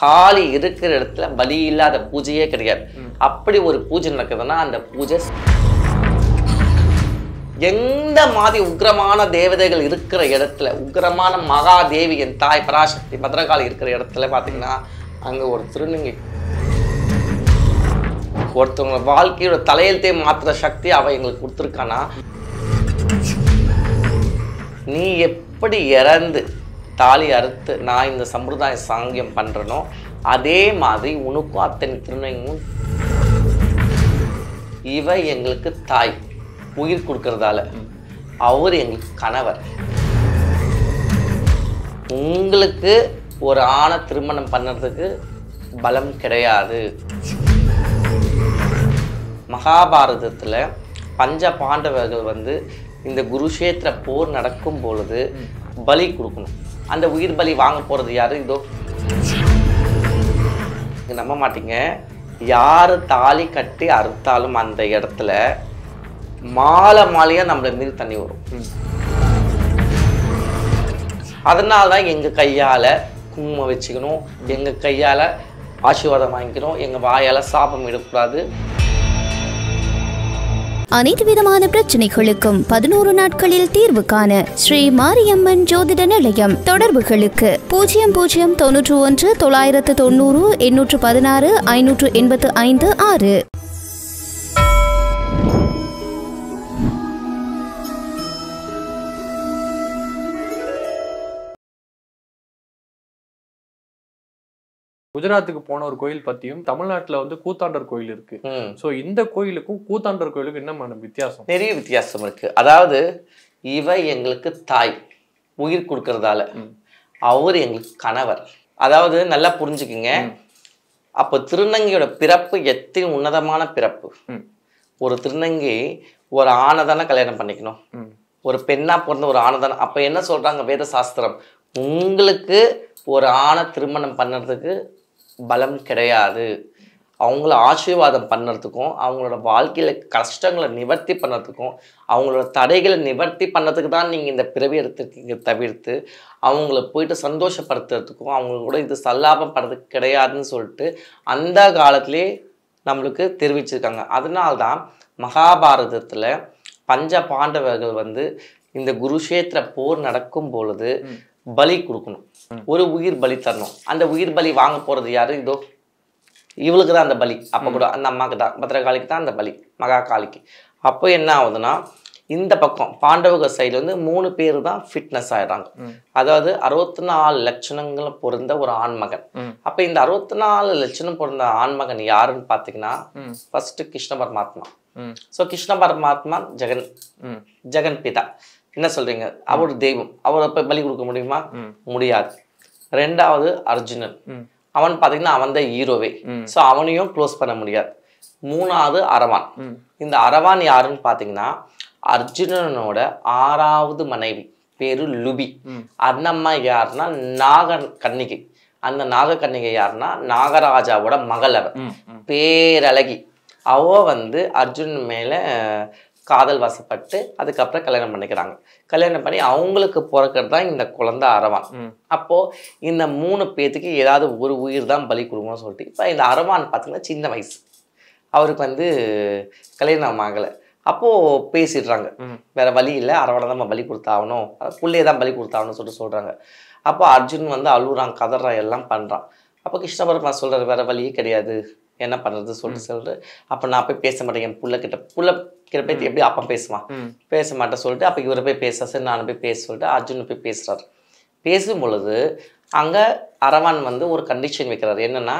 காலி இருக்கிற இடத்துல பலி இல்லாத பூஜையே கிடையாது அப்படி ஒரு பூஜை நடக்குதுன்னா அந்த பூஜை எந்த மாதிரி உக்ரமான தேவதைகள் இருக்கிற இடத்துல உக்ரமான மகாதேவி என் தாய் பராசக்தி பத்ரகாளி இருக்கிற இடத்துல பார்த்தீங்கன்னா அங்கே ஒரு திருநங்கை ஒருத்தவங்க வாழ்க்கையோட தலையெழுத்தே மாற்றுற சக்தி அவள் எங்களுக்கு கொடுத்துருக்கானா நீ எப்படி இறந்து தாலி அறுத்து நான் இந்த சம்பிரதாய சாங்கியம் பண்ணுறனோ அதே மாதிரி உனக்கும் அத்தனை திருநங்கும் இவ எங்களுக்கு தாய் உயிர் கொடுக்கறதால அவர் எங்களுக்கு கணவர் உங்களுக்கு ஒரு ஆணை திருமணம் பண்ணுறதுக்கு பலம் கிடையாது மகாபாரதத்தில் பஞ்ச பாண்டவர்கள் வந்து இந்த குருஷேத்திர போர் நடக்கும் பொழுது பலி கொடுக்கணும் அந்த உயிர் பலி வாங்க போகிறது யார் இதோ நம்ப மாட்டீங்க யார் தாலி கட்டி அறுத்தாலும் அந்த இடத்துல மாலை மாலையாக நம்மளை மீது தண்ணி வரும் அதனால தான் எங்கள் கையால் குங்குமம் வச்சுக்கணும் எங்கள் கையால் ஆசீர்வாதம் வாங்கிக்கணும் எங்கள் வாயால் சாபம் விடக்கூடாது அனைத்து விதமான பிரச்சனைகளுக்கும் பதினோரு நாட்களில் தீர்வு காண ஸ்ரீ மாரியம்மன் ஜோதிட நிலையம் தொடர்புகளுக்கு பூஜ்ஜியம் பூஜ்ஜியம் தொன்னூற்று ஒன்று தொள்ளாயிரத்து தொண்ணூறு எண்ணூற்று பதினாறு ஐநூற்று எண்பத்து ஐந்து ஆறு குஜராத்துக்கு போன ஒரு கோயில் பத்தியும் தமிழ்நாட்டுல வந்து கூத்தாண்டர் கோயில் இருக்கு ஸோ இந்த கோயிலுக்கும் கூத்தாண்டர் கோயிலுக்கும் என்ன வித்தியாசம் நிறைய வித்தியாசம் இருக்கு அதாவது இவ எங்களுக்கு தாய் உயிர் கொடுக்கறதால அவர் எங்களுக்கு கணவர் அதாவது நல்லா புரிஞ்சுக்குங்க அப்போ திருநங்கையோட பிறப்பு எத்தனை உன்னதமான பிறப்பு ஒரு திருநங்கை ஒரு ஆணை கல்யாணம் பண்ணிக்கணும் ஒரு பெண்ணா பிறந்த ஒரு ஆணை அப்ப அப்போ என்ன சொல்றாங்க வேத சாஸ்திரம் உங்களுக்கு ஒரு ஆணை திருமணம் பண்ணுறதுக்கு பலம் கிடையாது அவங்கள ஆசீர்வாதம் பண்ணுறதுக்கும் அவங்களோட வாழ்க்கையில் கஷ்டங்களை நிவர்த்தி பண்ணுறதுக்கும் அவங்களோட தடைகளை நிவர்த்தி பண்ணதுக்கு தான் நீங்கள் இந்த பிறவி எடுத்துருக்கீங்க தவிர்த்து அவங்கள போயிட்டு சந்தோஷப்படுத்துறதுக்கும் அவங்கள கூட இது சல்லாபம் படுறதுக்கு கிடையாதுன்னு சொல்லிட்டு அந்த காலத்திலே நம்மளுக்கு தெரிவிச்சிருக்காங்க அதனால்தான் மகாபாரதத்தில் பஞ்ச பாண்டவர்கள் வந்து இந்த குருஷேத்திர போர் நடக்கும் பொழுது பலி கொடுக்கணும் ஒரு உயிர் பலி தரணும் அந்த உயிர் பலி வாங்க போகிறது யார் இதோ இவளுக்கு தான் அந்த பலி அப்போ கூட அந்த அம்மாவுக்கு தான் பத்திரகாளிக்கு தான் அந்த பலி மகா காளிக்கு அப்போ என்ன ஆகுதுன்னா இந்த பக்கம் பாண்டவக சைடில் வந்து மூணு பேர் தான் ஃபிட்னஸ் ஆயிடுறாங்க அதாவது அறுபத்தி நாலு லட்சணங்களும் பொருந்த ஒரு ஆண்மகன் அப்போ இந்த அறுபத்தி நாலு லட்சணம் பொருந்த ஆண்மகன் யாருன்னு பார்த்தீங்கன்னா ஃபர்ஸ்ட் கிருஷ்ண பரமாத்மா ஸோ கிருஷ்ண பரமாத்மா ஜெகன் ஜெகன் பிதா என்ன சொல்றீங்க அவர் தெய்வம் அவர் அப்ப பலி கொடுக்க முடியுமா முடியாது ரெண்டாவது அர்ஜுனன் அவன் பாத்தீங்கன்னா அவன் ஹீரோவே சோ அவனையும் க்ளோஸ் பண்ண முடியாது மூணாவது அரவான் இந்த அரவான் யாருன்னு பாத்தீங்கன்னா அர்ஜுனனோட ஆறாவது மனைவி பேரு லுபி அண்ணம்மா யாருன்னா நாக கன்னிகை அந்த நாக கன்னிகை யாருன்னா நாகராஜாவோட மகள் அவன் பேரழகி அவ வந்து அர்ஜுனன் மேல காதல் வசப்பட்டு அதுக்கப்புறம் கல்யாணம் பண்ணிக்கிறாங்க கல்யாணம் பண்ணி அவங்களுக்கு பிறக்கிறது தான் இந்த குழந்த அரவான் அப்போது இந்த மூணு பேத்துக்கு ஏதாவது ஒரு உயிர் தான் பலி கொடுக்கணும்னு சொல்லிட்டு இப்போ இந்த அரவான் பார்த்தீங்கன்னா சின்ன வயசு அவருக்கு வந்து கல்யாணம் ஆகலை அப்போது பேசிடுறாங்க வேறு வழி இல்லை அரவானை தான் பலி கொடுத்தாகணும் பிள்ளையே தான் பலி கொடுத்தாகணும்னு சொல்லிட்டு சொல்கிறாங்க அப்போ அர்ஜுன் வந்து அழுகுறான் கதறான் எல்லாம் பண்ணுறான் அப்போ கிருஷ்ணபுரம் சொல்கிறார் வேறு வழியே கிடையாது என்ன பண்ணுறது சொல்லிட்டு சொல்லிட்டு அப்போ நான் போய் பேச மாட்டேன் என் புள்ள கிட்ட புள்ள கிட்ட போய் எப்படி அப்பா பேசுவான் பேச மாட்டேன் சொல்லிட்டு அப்போ இவரை போய் பேச சரி நான் போய் பேச சொல்லிட்டு அர்ஜுன் போய் பேசுகிறாரு பேசும் பொழுது அங்கே அரவான் வந்து ஒரு கண்டிஷன் வைக்கிறார் என்னென்னா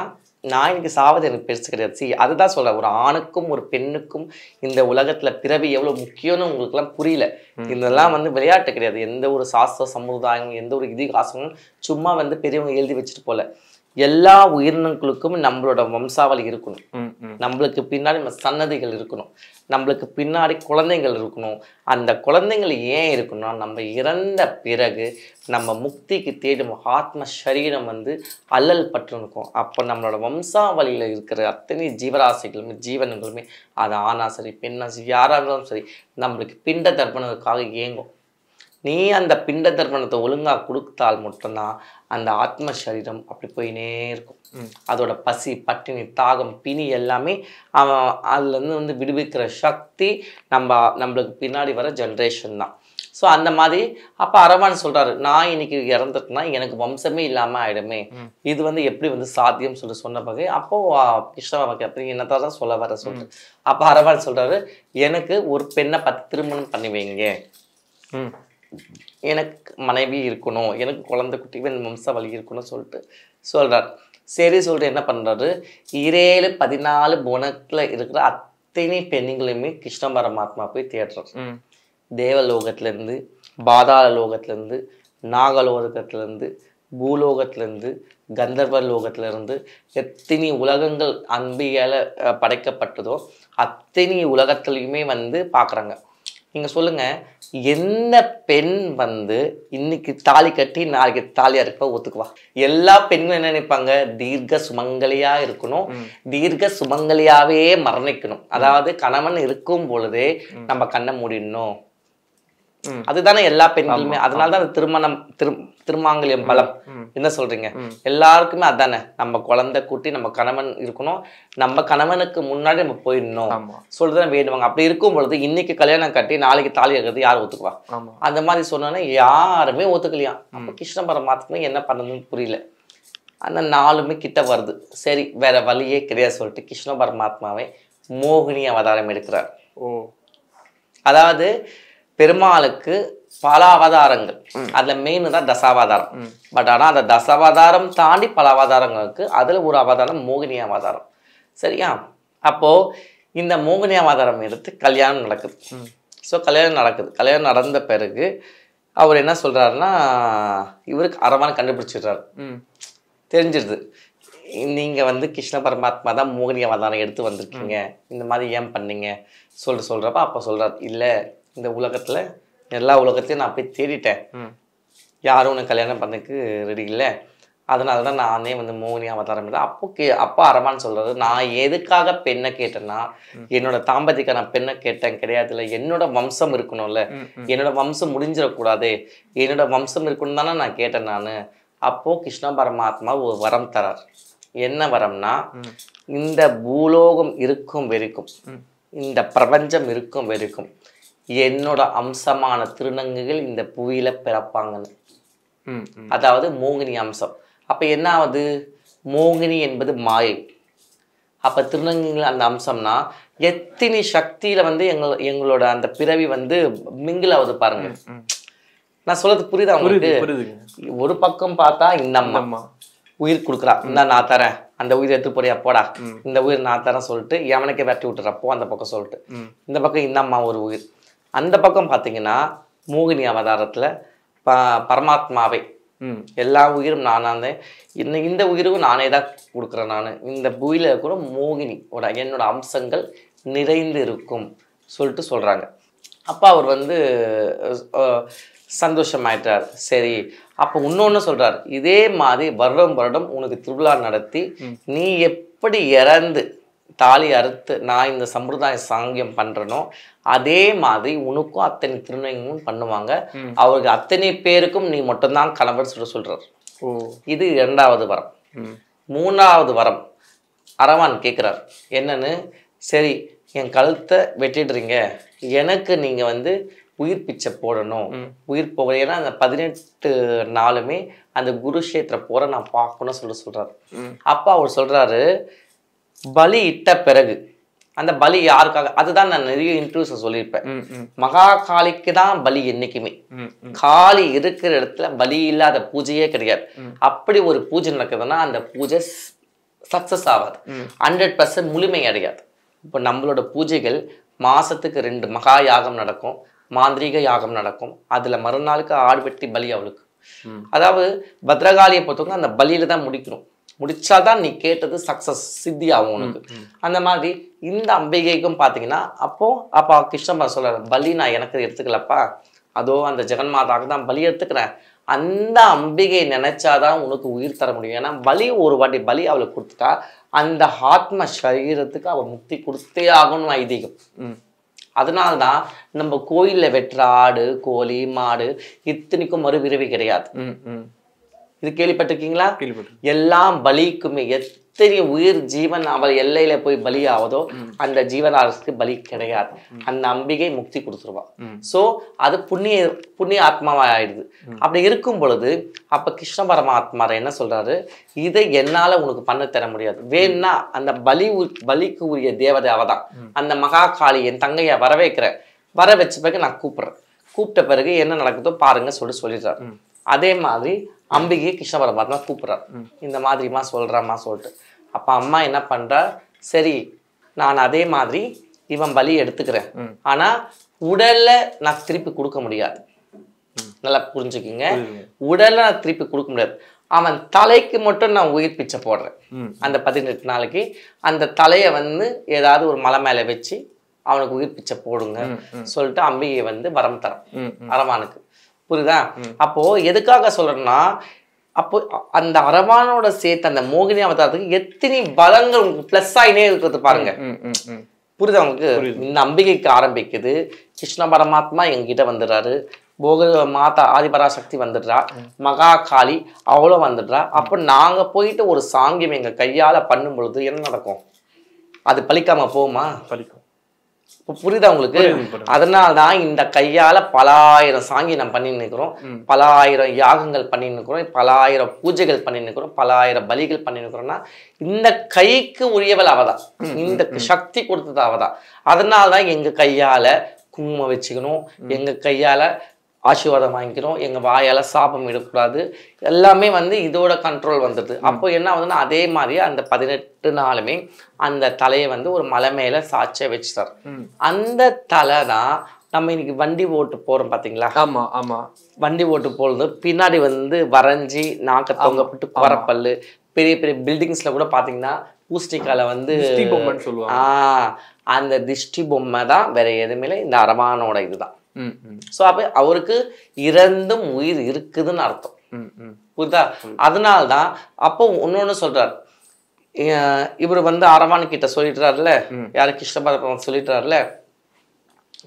நான் இன்னைக்கு சாவது எனக்கு பெருசு கிடையாது சி அதுதான் சொல்கிறேன் ஒரு ஆணுக்கும் ஒரு பெண்ணுக்கும் இந்த உலகத்தில் பிறவி எவ்வளோ முக்கியம்னு உங்களுக்குலாம் புரியல இதெல்லாம் வந்து விளையாட்டு கிடையாது எந்த ஒரு சாஸ்திர சமுதாயம் எந்த ஒரு இதிகாசமும் சும்மா வந்து பெரியவங்க எழுதி வச்சுட்டு போல எல்லா உயிரினங்களுக்கும் நம்மளோட வம்சாவளி இருக்கணும் நம்மளுக்கு பின்னாடி நம்ம சன்னதிகள் இருக்கணும் நம்மளுக்கு பின்னாடி குழந்தைகள் இருக்கணும் அந்த குழந்தைங்கள் ஏன் இருக்கணும்னா நம்ம இறந்த பிறகு நம்ம முக்திக்கு தேடும் ஆத்ம சரீரம் வந்து அல்லல் இருக்கும் அப்போ நம்மளோட வம்சாவளியில் இருக்கிற அத்தனை ஜீவராசிகளுமே ஜீவனங்களுமே அது ஆனா சரி பெண்ணா சரி யாராக இருந்தாலும் சரி நம்மளுக்கு பிண்ட தர்ப்பணத்துக்காக இயங்கும் நீ அந்த பிண்ட தர்மணத்தை ஒழுங்காக கொடுத்தால் மட்டும்தான் அந்த ஆத்ம சரீரம் அப்படி போயினே இருக்கும் அதோட பசி பட்டினி தாகம் பிணி எல்லாமே அவன் அதுலேருந்து வந்து விடுவிக்கிற சக்தி நம்ம நம்மளுக்கு பின்னாடி வர ஜென்ரேஷன் தான் ஸோ அந்த மாதிரி அப்போ அரவான் சொல்கிறாரு நான் இன்னைக்கு இறந்துட்டேன்னா எனக்கு வம்சமே இல்லாமல் ஆயிடுமே இது வந்து எப்படி வந்து சாத்தியம் சொல்லி சொன்ன பகை அப்போது கிருஷ்ணபாபா கேட்பீங்க என்னத்தை தான் சொல்ல வர சொல்கிறேன் அப்போ அரவான் சொல்கிறாரு எனக்கு ஒரு பெண்ணை பத்து திருமணம் வைங்க எனக்கு மனைவி இருக்கணும் எனக்கு குழந்தை குட்டி வழி இருக்கணும் சொல்லிட்டு சொல்கிறார் சரி சொல்லிட்டு என்ன பண்ணுறாரு இரேழு பதினாலு புனத்தில் இருக்கிற அத்தனை பெண்ணுங்களையுமே கிருஷ்ண பரமாத்மா போய் தேடுறார் தேவலோகத்துலேருந்து பாதாள லோகத்துலேருந்து நாகலோகத்துலேருந்து பூலோகத்துலேருந்து கந்தர்வ லோகத்துலேருந்து எத்தனை உலகங்கள் அன்பியால் படைக்கப்பட்டதோ அத்தனை உலகத்துலேயுமே வந்து பார்க்குறாங்க நீங்கள் சொல்லுங்கள் எந்த பெண் வந்து இன்னைக்கு தாலி கட்டி நாளைக்கு தாலியாக இருக்க ஒத்துக்குவா எல்லா பெண்களும் என்ன நினைப்பாங்க தீர்க்க சுமங்கலியாக இருக்கணும் தீர்க்க சுமங்கலியாகவே மரணிக்கணும் அதாவது கணவன் இருக்கும் பொழுதே நம்ம கண்ணை மூடிடணும் அதுதானே எல்லா பெண்களுமே அதனாலதான் அந்த திருமணம் திருமாங்கல்யம் பலம் என்ன சொல்றீங்க எல்லாருக்குமே அதானே நம்ம குழந்தை கூட்டி நம்ம கணவன் இருக்கணும் நம்ம கணவனுக்கு முன்னாடி நம்ம போயிடணும் சொல்றதுதான் வேண்டுவாங்க அப்படி இருக்கும் பொழுது இன்னைக்கு கல்யாணம் கட்டி நாளைக்கு தாலி இருக்கிறது யார் ஒத்துக்குவா அந்த மாதிரி சொன்னோன்னா யாருமே ஒத்துக்கலையா நம்ம கிருஷ்ண பரமாத்மா என்ன பண்ணணும்னு புரியல அந்த நாலுமே கிட்ட வருது சரி வேற வழியே கிடையாது சொல்லிட்டு கிருஷ்ண பரமாத்மாவை மோகினி அவதாரம் எடுக்கிறார் ஓ அதாவது பெருமாளுக்கு பல அவதாரங்கள் அதுல மெயின் தான் தசாவதாரம் பட் ஆனா அந்த தசாவதாரம் தாண்டி பல அவதாரங்களுக்கு அதுல ஒரு அவதாரம் மோகினி அவதாரம் சரியா அப்போ இந்த மோகினி அவதாரம் எடுத்து கல்யாணம் நடக்குது ஸோ கல்யாணம் நடக்குது கல்யாணம் நடந்த பிறகு அவர் என்ன சொல்றாருன்னா இவருக்கு அறமான கண்டுபிடிச்சிடுறாரு தெரிஞ்சிடுது நீங்கள் வந்து கிருஷ்ண பரமாத்மா தான் மோகினி அவதாரம் எடுத்து வந்திருக்கீங்க இந்த மாதிரி ஏன் பண்ணீங்க சொல்லிட்டு சொல்கிறப்ப அப்போ சொல்றாரு இல்லை இந்த உலகத்தில் எல்லா உலகத்தையும் நான் போய் தேடிட்டேன் யாரும் உனக்கு கல்யாணம் பண்ணக்கு ரெடி இல்லை அதனால தான் நானே வந்து மோகினி அவதாரம் இல்லை அப்போ கே அப்பா அரமான்னு சொல்கிறது நான் எதுக்காக பெண்ணை கேட்டேன்னா என்னோட நான் பெண்ணை கேட்டேன் கிடையாது இல்லை என்னோட வம்சம் இருக்கணும்ல என்னோட வம்சம் முடிஞ்சிடக்கூடாது என்னோட வம்சம் இருக்கணும் தானே நான் கேட்டேன் நான் அப்போது கிருஷ்ண பரமாத்மா ஒரு வரம் தரார் என்ன வரம்னா இந்த பூலோகம் இருக்கும் வெறுக்கும் இந்த பிரபஞ்சம் இருக்கும் வெறுக்கும் என்னோட அம்சமான திருநங்குகள் இந்த புவியில பிறப்பாங்கன்னு அதாவது மோகினி அம்சம் அப்ப என்ன ஆகுது மோகினி என்பது மாயை அப்ப திருநங்குகள் அந்த அம்சம்னா எத்தினி சக்தியில வந்து எங்கள் எங்களோட அந்த பிறவி வந்து மிங்கிலாவது பாருங்க நான் சொல்றது புரியுதா உங்களுக்கு ஒரு பக்கம் பார்த்தா இந்த அம்மா உயிர் கொடுக்குறா இந்த நான் தரேன் அந்த உயிர் எடுத்து போறியா போடா இந்த உயிர் நான் தரேன் சொல்லிட்டு எவனைக்கே வெட்டி விட்டுறப்போ அந்த பக்கம் சொல்லிட்டு இந்த பக்கம் இந்த அம்மா ஒரு உயிர் அந்த பக்கம் பார்த்தீங்கன்னா மோகினி அவதாரத்தில் ப பரமாத்மாவை எல்லா உயிரும் நானாக இருந்தேன் இந்த இந்த உயிருக்கும் நானே தான் கொடுக்குறேன் நான் இந்த பூயில் கூட மோகினி ஒரு என்னோட அம்சங்கள் நிறைந்து இருக்கும் சொல்லிட்டு சொல்கிறாங்க அப்போ அவர் வந்து சந்தோஷமாயிட்டார் சரி அப்போ இன்னொன்று சொல்கிறார் இதே மாதிரி வருடம் வருடம் உனக்கு திருவிழா நடத்தி நீ எப்படி இறந்து தாலி அறுத்து நான் இந்த சம்பிரதாய சாங்கியம் பண்றனும் அதே மாதிரி உனக்கும் அத்தனை திருநங்கும் பண்ணுவாங்க அவருக்கு அத்தனை பேருக்கும் நீ மட்டும்தான் கணவர் சொல்ல சொல்றாரு இது இரண்டாவது வரம் மூணாவது வரம் அரவான் கேட்குறார் என்னன்னு சரி என் கழுத்தை வெட்டிடுறீங்க எனக்கு நீங்க வந்து உயிர் பிச்சை போடணும் உயிர் போக ஏன்னா அந்த பதினெட்டு நாளுமே அந்த குருஷேத்திர போற நான் பார்க்கணும்னு சொல்ல சொல்றாரு அப்பா அவர் சொல்றாரு பலி இட்ட பிறகு அந்த பலி யாருக்காக அதுதான் நான் நிறைய இன்டர்வியூஸ்ல சொல்லியிருப்பேன் மகா காளிக்கு தான் பலி என்னைக்குமே காளி இருக்கிற இடத்துல பலி இல்லாத பூஜையே கிடையாது அப்படி ஒரு பூஜை நடக்குதுன்னா அந்த பூஜை சக்சஸ் ஆகாது ஹண்ட்ரட் பர்சன்ட் முழுமை அடையாது இப்போ நம்மளோட பூஜைகள் மாசத்துக்கு ரெண்டு மகா யாகம் நடக்கும் மாந்திரீக யாகம் நடக்கும் அதுல மறுநாளுக்கு ஆடு வெட்டி பலி அவளுக்கு அதாவது பத்ரகாளியை பொறுத்தவங்க அந்த பலியில தான் முடிக்கணும் முடிச்சாதான் நீ கேட்டது சக்ஸஸ் சித்தி ஆகும் உனக்கு அந்த மாதிரி இந்த அம்பிகைக்கும் பார்த்தீங்கன்னா அப்போ அப்பா கிருஷ்ணபர் சொல்ற பலி நான் எனக்கு எடுத்துக்கலப்பா அதோ அந்த ஜெகன் மாதாவுக்கு தான் பலி எடுத்துக்கிறேன் அந்த அம்பிகையை நினைச்சாதான் உனக்கு உயிர் தர முடியும் ஏன்னா பலி ஒரு வாட்டி பலி அவளை கொடுத்துட்டா அந்த ஆத்ம சரீரத்துக்கு அவள் முக்தி கொடுத்தே ஆகணும் ஐதீகம் அதனால அதனால்தான் நம்ம கோயிலில் வெட்டுற ஆடு கோழி மாடு இத்தனைக்கும் மறுபிறவி கிடையாது இது கேள்விப்பட்டிருக்கீங்களா எல்லாம் பலிக்குமே எத்தனை உயிர் ஜீவன் அவள் எல்லையில போய் பலி ஆவதோ அந்த ஜீவனாரசுக்கு பலி கிடையாது அந்த அம்பிகை முக்தி கொடுத்துருவான் சோ அது புண்ணிய புண்ணிய ஆயிடுது அப்படி இருக்கும் பொழுது அப்ப கிருஷ்ண பரமாத்மார என்ன சொல்றாரு இதை என்னால உனக்கு பண்ண தர முடியாது வேணா அந்த பலி பலிக்கு உரிய தேவதை அவதான் அந்த மகா காளி என் தங்கைய வரவேற்கிற வர வச்ச பிறகு நான் கூப்பிடுறேன் கூப்பிட்ட பிறகு என்ன நடக்குதோ பாருங்க சொல்லி சொல்லிடுறாரு அதே மாதிரி அம்பிகையை கிருஷ்ண பரமாத்மா கூப்பிட்றார் இந்த மாதிரிமா சொல்கிறாம்மா சொல்லிட்டு அப்போ அம்மா என்ன பண்ணுறா சரி நான் அதே மாதிரி இவன் பலி எடுத்துக்கிறேன் ஆனால் உடலில் நான் திருப்பி கொடுக்க முடியாது நல்லா புரிஞ்சுக்கிங்க உடலில் நான் திருப்பி கொடுக்க முடியாது அவன் தலைக்கு மட்டும் நான் உயிர் பிச்சை போடுறேன் அந்த பதினெட்டு நாளைக்கு அந்த தலையை வந்து ஏதாவது ஒரு மலை மேலே வச்சு அவனுக்கு உயிர் பிச்சை போடுங்க சொல்லிட்டு அம்பிகை வந்து வரம் தரம் அரவானுக்கு புரியுதா அப்போ எதுக்காக சொல்றேன்னா அப்போ அந்த அரவானோட சேர்த்து அந்த மோகினி அவதாரத்துக்கு எத்தனை பலங்கள் உங்களுக்கு பிளஸ் ஆகினே இருக்கிறது பாருங்க புரியுது அவங்களுக்கு நம்பிக்கைக்கு ஆரம்பிக்குது கிருஷ்ண பரமாத்மா எங்ககிட்ட வந்துடுறாரு போக மாதா ஆதிபராசக்தி வந்துடுறா மகா காளி அவ்வளோ வந்துடுறா அப்போ நாங்கள் போயிட்டு ஒரு சாங்கியம் எங்கள் கையால் பண்ணும் பொழுது என்ன நடக்கும் அது பழிக்காம போகுமா பழிக்கும் புரியுதா உங்களுக்கு அதனால தான் இந்த கையால பல ஆயிரம் சாங்கி நம்ம பண்ணி நிற்கிறோம் பல ஆயிரம் யாகங்கள் பண்ணி நிற்கிறோம் பல ஆயிரம் பூஜைகள் பண்ணி நிற்கிறோம் பல ஆயிரம் பலிகள் பண்ணி நிற்கிறோம்னா இந்த கைக்கு உரியவள் அவதான் இந்த சக்தி கொடுத்தது அவதான் அதனால தான் எங்க கையால குங்குமம் வச்சுக்கணும் எங்க கையால் ஆசீர்வாதம் வாங்கிக்கிறோம் எங்கள் வாயால் சாபம் விடக்கூடாது எல்லாமே வந்து இதோட கண்ட்ரோல் வந்தது அப்போ என்ன ஆகுதுன்னா அதே மாதிரி அந்த பதினெட்டு நாளுமே அந்த தலையை வந்து ஒரு மலை மேலே சாட்ச வச்சுட்டார் அந்த தலை தான் நம்ம இன்னைக்கு வண்டி ஓட்டு போகிறோம் பார்த்தீங்களா ஆமாம் ஆமாம் வண்டி ஓட்டு போகிறது பின்னாடி வந்து வரைஞ்சி நாக்க தொங்கப்பட்டு குறப்பல்லு பெரிய பெரிய பில்டிங்ஸில் கூட பார்த்தீங்கன்னா பூஸ்டிக்கால வந்து சொல்லுவாங்க அந்த திஷ்டி பொம்மை தான் வேற எதுவுமே இந்த அரமானோட இதுதான் ஸோ அப்போ அவருக்கு இறந்தும் உயிர் இருக்குதுன்னு அர்த்தம் புரியுதா அதனால்தான் அப்போ இன்னொன்று சொல்றாரு இவர் வந்து அரவான் கிட்ட சொல்லிட்டுறாருல யார் கிருஷ்ணபாரம் சொல்லிட்டுறாருல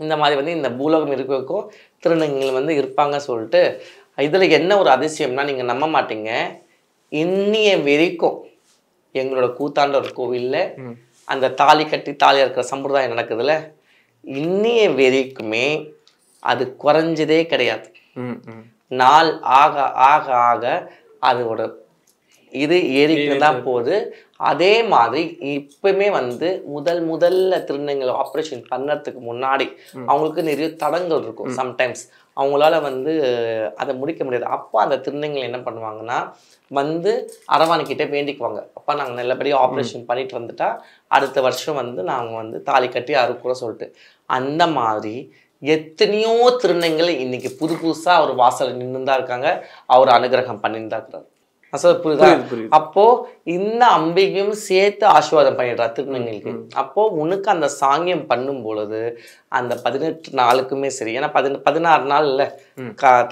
இந்த மாதிரி வந்து இந்த பூலோகம் இருக்கிறக்கும் திருநங்கைகள் வந்து இருப்பாங்க சொல்லிட்டு இதில் என்ன ஒரு அதிசயம்னா நீங்கள் நம்ப மாட்டீங்க இன்னிய வெறிக்கும் எங்களோட கூத்தாண்ட ஒரு கோவிலில் அந்த தாலி கட்டி தாலி இருக்கிற சம்பிரதாயம் நடக்குதுல்ல இன்னிய வெறிக்குமே அது குறைஞ்சதே கிடையாது நாள் ஆக ஆக ஆக அதோட இது ஏறிக்கிட்டு தான் போகுது அதே மாதிரி இப்பவுமே வந்து முதல் முதல்ல திருநங்களை ஆப்ரேஷன் பண்ணுறதுக்கு முன்னாடி அவங்களுக்கு நிறைய தடங்கள் இருக்கும் சம்டைம்ஸ் அவங்களால வந்து அதை முடிக்க முடியாது அப்போ அந்த திருநங்கள் என்ன பண்ணுவாங்கன்னா வந்து அரவாணிக்கிட்டே வேண்டிக்குவாங்க அப்போ நாங்கள் நல்லபடியாக ஆப்ரேஷன் பண்ணிட்டு வந்துட்டா அடுத்த வருஷம் வந்து நாங்கள் வந்து தாலி கட்டி அறுக்குற சொல்லிட்டு அந்த மாதிரி எத்தனையோ திருநங்கள் இன்னைக்கு புது புதுசா அவர் வாசல நின்றுதான் இருக்காங்க அவர் அனுகிரகம் பண்ணிருந்தா இருக்கிறார் அப்போ இந்த அம்பிகையும் சேர்த்து ஆசீர்வாதம் பண்ணிடுறா திருநங்கைக்கு அப்போ உனக்கு அந்த சாங்கியம் பண்ணும் பொழுது அந்த பதினெட்டு நாளுக்குமே சரி ஏன்னா பதின பதினாறு நாள் இல்ல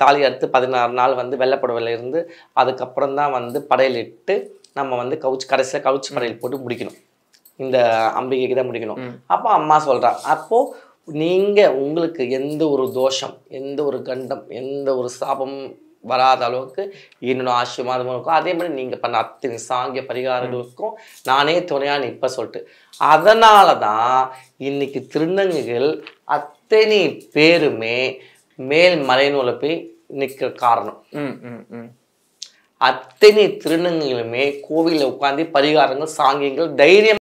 தாலி அடுத்து பதினாறு நாள் வந்து வெள்ளப்படவில் இருந்து அதுக்கப்புறம் தான் வந்து படையலிட்டு நம்ம வந்து கவுச்சு கடைசியில கவுச்சு படையல் போட்டு முடிக்கணும் இந்த அம்பிகைக்கு தான் முடிக்கணும் அப்போ அம்மா சொல்றா அப்போ நீங்கள் உங்களுக்கு எந்த ஒரு தோஷம் எந்த ஒரு கண்டம் எந்த ஒரு சாபம் வராத அளவுக்கு இன்னொன்று ஆசீர்வாதமும் இருக்கும் அதே மாதிரி நீங்கள் பண்ண அத்தனை சாங்கிய பரிகாரங்களுக்கும் நானே துணையாக இப்போ சொல்லிட்டு அதனால தான் இன்னைக்கு திருநங்குகள் அத்தனை பேருமே மேல் மலைநூல போய் நிற்கிற காரணம் அத்தனை திருநங்குகளுமே கோவிலில் உட்காந்து பரிகாரங்கள் சாங்கியங்கள் தைரியம்